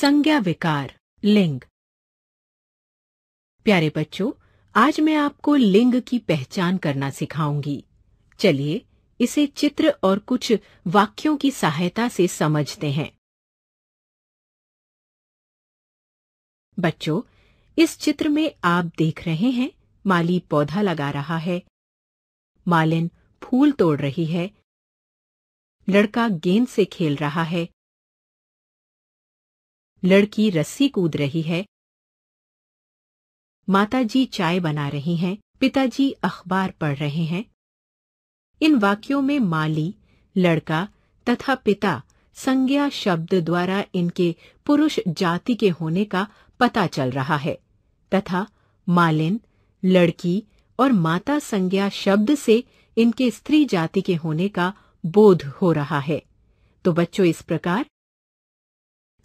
संज्ञा विकार लिंग प्यारे बच्चों आज मैं आपको लिंग की पहचान करना सिखाऊंगी चलिए इसे चित्र और कुछ वाक्यों की सहायता से समझते हैं बच्चों इस चित्र में आप देख रहे हैं माली पौधा लगा रहा है मालिन फूल तोड़ रही है लड़का गेंद से खेल रहा है लड़की रस्सी कूद रही है माताजी चाय बना रही हैं पिताजी अखबार पढ़ रहे हैं इन वाक्यों में माली लड़का तथा पिता संज्ञा शब्द द्वारा इनके पुरुष जाति के होने का पता चल रहा है तथा मालिन लड़की और माता संज्ञा शब्द से इनके स्त्री जाति के होने का बोध हो रहा है तो बच्चों इस प्रकार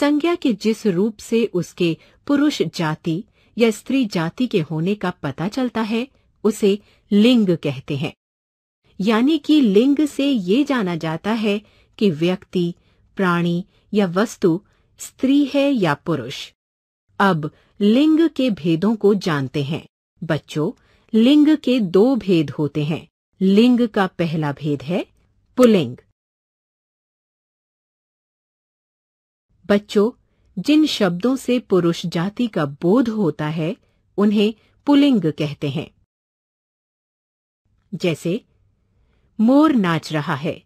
संज्ञा के जिस रूप से उसके पुरुष जाति या स्त्री जाति के होने का पता चलता है उसे लिंग कहते हैं यानी कि लिंग से ये जाना जाता है कि व्यक्ति प्राणी या वस्तु स्त्री है या पुरुष अब लिंग के भेदों को जानते हैं बच्चों लिंग के दो भेद होते हैं लिंग का पहला भेद है पुलिंग बच्चों जिन शब्दों से पुरुष जाति का बोध होता है उन्हें पुलिंग कहते हैं जैसे मोर नाच रहा है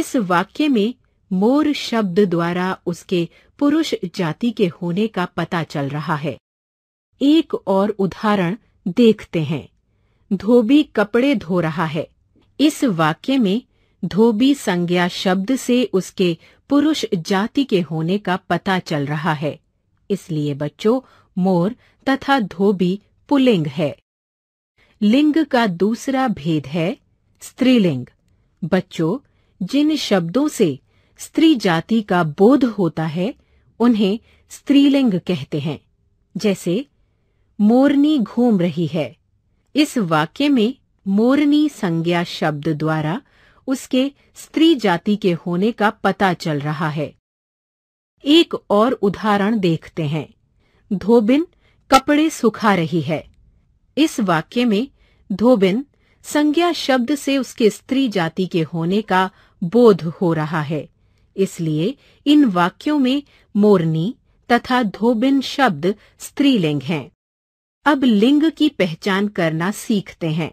इस वाक्य में मोर शब्द द्वारा उसके पुरुष जाति के होने का पता चल रहा है एक और उदाहरण देखते हैं धोबी कपड़े धो रहा है इस वाक्य में धोबी संज्ञा शब्द से उसके पुरुष जाति के होने का पता चल रहा है इसलिए बच्चों मोर तथा धोबी पुलिंग है लिंग का दूसरा भेद है स्त्रीलिंग बच्चों जिन शब्दों से स्त्री जाति का बोध होता है उन्हें स्त्रीलिंग कहते हैं जैसे मोरनी घूम रही है इस वाक्य में मोरनी संज्ञा शब्द द्वारा उसके स्त्री जाति के होने का पता चल रहा है एक और उदाहरण देखते हैं धोबिन कपड़े सुखा रही है इस वाक्य में धोबिन संज्ञा शब्द से उसके स्त्री जाति के होने का बोध हो रहा है इसलिए इन वाक्यों में मोरनी तथा धोबिन शब्द स्त्रीलिंग हैं अब लिंग की पहचान करना सीखते हैं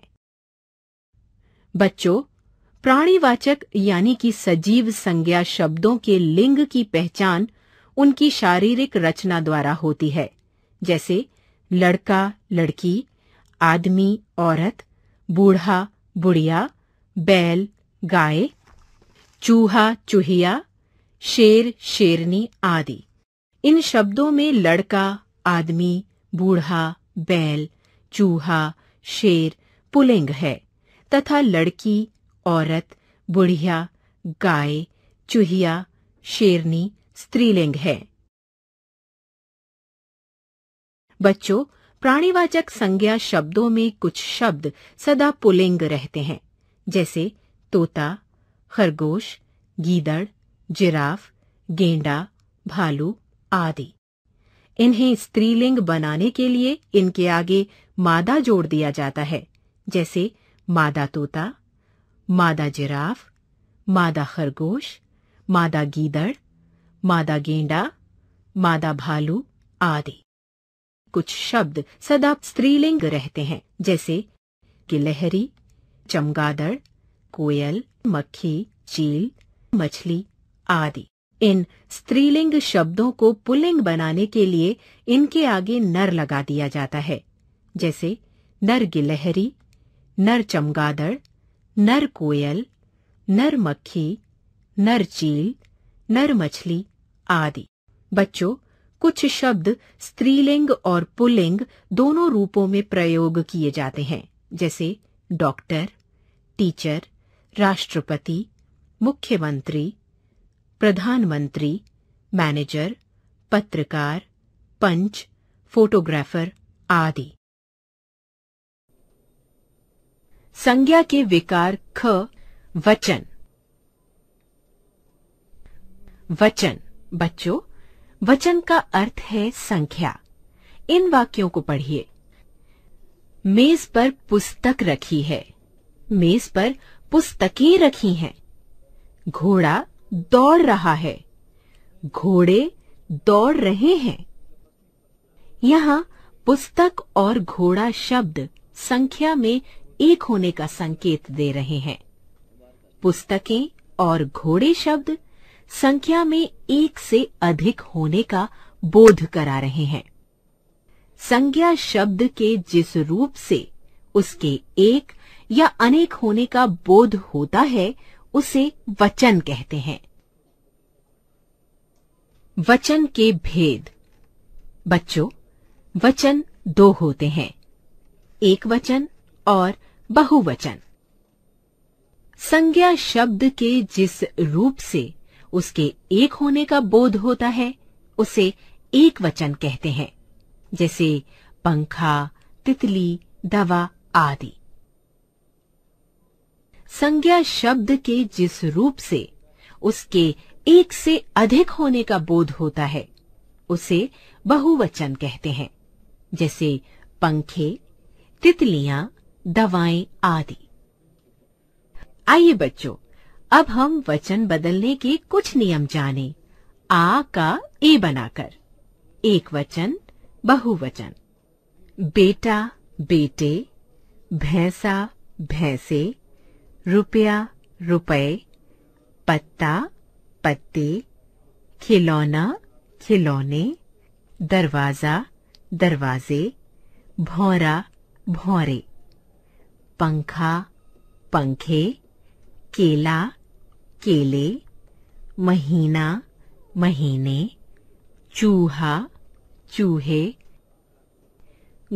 बच्चों प्राणीवाचक यानी कि सजीव संज्ञा शब्दों के लिंग की पहचान उनकी शारीरिक रचना द्वारा होती है जैसे लड़का लड़की आदमी औरत बूढ़ा बुढ़िया बैल गाय चूहा चूहिया शेर शेरनी आदि इन शब्दों में लड़का आदमी बूढ़ा बैल चूहा शेर पुलिंग है तथा लड़की औरत बुढ़िया गाय चूहिया शेरनी स्त्रीलिंग है बच्चों प्राणीवाचक संज्ञा शब्दों में कुछ शब्द सदा पुलिंग रहते हैं जैसे तोता खरगोश गीदड़ जिराफ गेंडा भालू आदि इन्हें स्त्रीलिंग बनाने के लिए इनके आगे मादा जोड़ दिया जाता है जैसे मादा तोता मादा जिराफ मादा खरगोश मादा गीदड़ मादा गेंडा मादा भालू आदि कुछ शब्द सदा स्त्रीलिंग रहते हैं जैसे गिलहरी चमगादड़ कोयल मक्खी चील मछली आदि इन स्त्रीलिंग शब्दों को पुलिंग बनाने के लिए इनके आगे नर लगा दिया जाता है जैसे नर गिलहरी नर चमगादड़ नर कोयल नर मक्खी नर चील नर मछली आदि बच्चों कुछ शब्द स्त्रीलिंग और पुलिंग दोनों रूपों में प्रयोग किए जाते हैं जैसे डॉक्टर टीचर राष्ट्रपति मुख्यमंत्री प्रधानमंत्री मैनेजर पत्रकार पंच फोटोग्राफर आदि संज्ञा के विकार ख वचन वचन बच्चों वचन का अर्थ है संख्या इन वाक्यों को पढ़िए मेज पर पुस्तक रखी है मेज पर पुस्तकें रखी हैं घोड़ा दौड़ रहा है घोड़े दौड़ रहे हैं यहाँ पुस्तक और घोड़ा शब्द संख्या में एक होने का संकेत दे रहे हैं पुस्तकें और घोड़े शब्द संख्या में एक से अधिक होने का बोध करा रहे हैं संज्ञा शब्द के जिस रूप से उसके एक या अनेक होने का बोध होता है उसे वचन कहते हैं वचन के भेद बच्चों वचन दो होते हैं एक वचन और बहुवचन संज्ञा शब्द के जिस रूप से उसके एक होने का बोध होता है उसे एक वचन कहते हैं जैसे पंखा तितली दवा आदि संज्ञा शब्द के जिस रूप से उसके एक से अधिक होने का बोध होता है उसे बहुवचन कहते हैं जैसे पंखे तितलियां दवाएं आदि आइए बच्चों अब हम वचन बदलने के कुछ नियम जाने आ का ए बनाकर एक वचन बहुवचन बेटा बेटे भैंसा भैंसे रुपया रुपए पत्ता पत्ते खिलौना खिलौने दरवाजा दरवाजे भौरा भौरे पंखा पंखे केला केले महीना महीने चूहा चूहे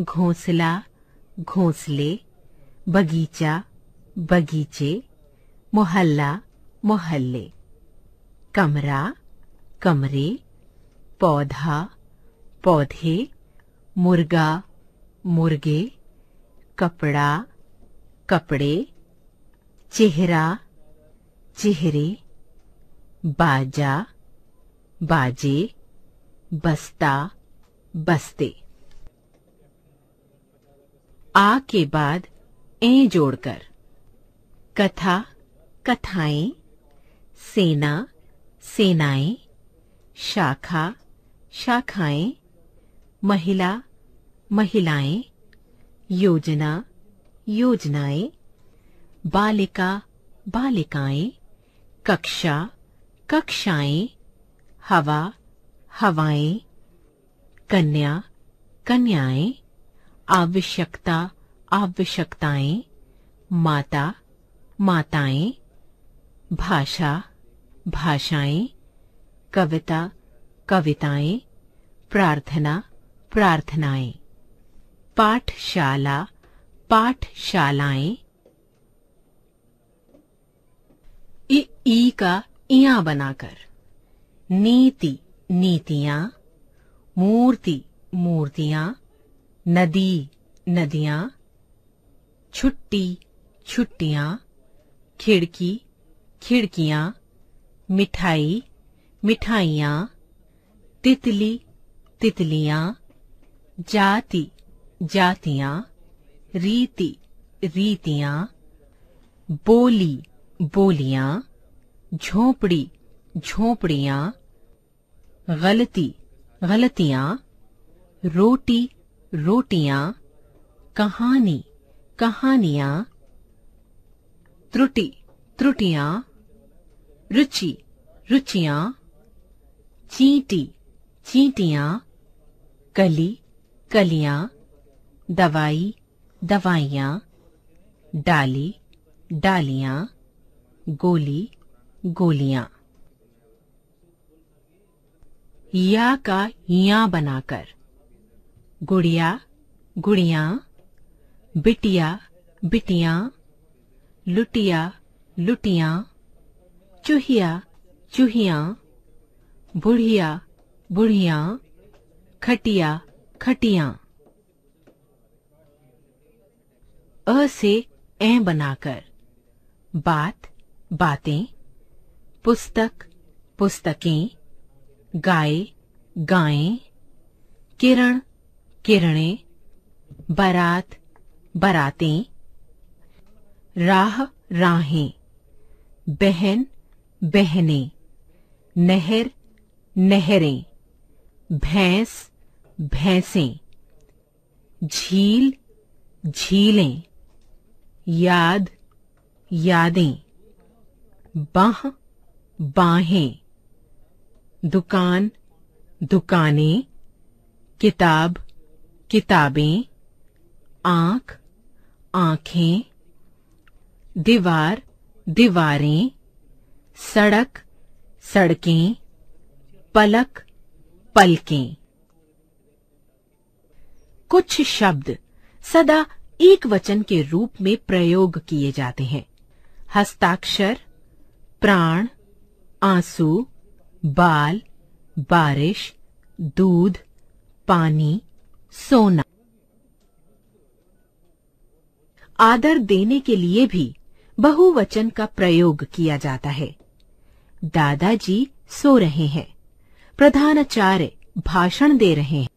घोंसला घोंसले बगीचा बगीचे मोहल्ला मोहल्ले कमरा कमरे पौधा पौधे मुर्गा मुर्गे कपड़ा कपड़े चेहरा चेहरे बाजा बाजे बस्ता बस्ते आ के बाद ए जोड़कर कथा कथाएं सेना सेनाएं शाखा शाखाएं महिला महिलाएं योजना योजनाएं बालिका बालिकाएं कक्षा कक्षाएं हवा हवाएं कन्या कन्याएं आवश्यकता आवश्यकताएं माता माताएं भाषा भाषाएं कविता कविताएं प्रार्थना प्रार्थनाएं पाठशाला पाठशालाएं ई, का इया बनाकर नीति नीतियां मूर्ति मूर्तियां नदी नदियां छुट्टी छुट्टियां खिड़की खिड़कियां मिठाई मिठाइयां तितली तितलियां जाति जातियां रीति रीतियां बोली बोलियां झोपड़ी झोपड़ियां गलती गलतियां रोटी रोटियां कहानी कहानियां त्रुटि त्रुटियां रुचि रुचियां चींटी चींटियां कली कलियां दवाई दवाइयाँ डाली डालियाँ गोली गोलियाँ या का या बनाकर गुड़िया गुड़िया बिटिया बिटिया लुटिया लुटिया चूहिया चूहिया बुढ़िया बुढ़िया खटिया खटिया अ से ए बनाकर बात बातें पुस्तक पुस्तकें गाय गायें किरण किरणें बारात बरातें राह राहें बहन बहने नहर नहरें भैंस भैंसें झील झीलें याद यादें बाह बाहें दुकान दुकानें किताब किताबें आंख आंखें दीवार दीवारें सड़क सड़कें पलक पलकें कुछ शब्द सदा एक वचन के रूप में प्रयोग किए जाते हैं हस्ताक्षर प्राण आंसू बाल बारिश दूध पानी सोना आदर देने के लिए भी बहुवचन का प्रयोग किया जाता है दादाजी सो रहे हैं प्रधानाचार्य भाषण दे रहे हैं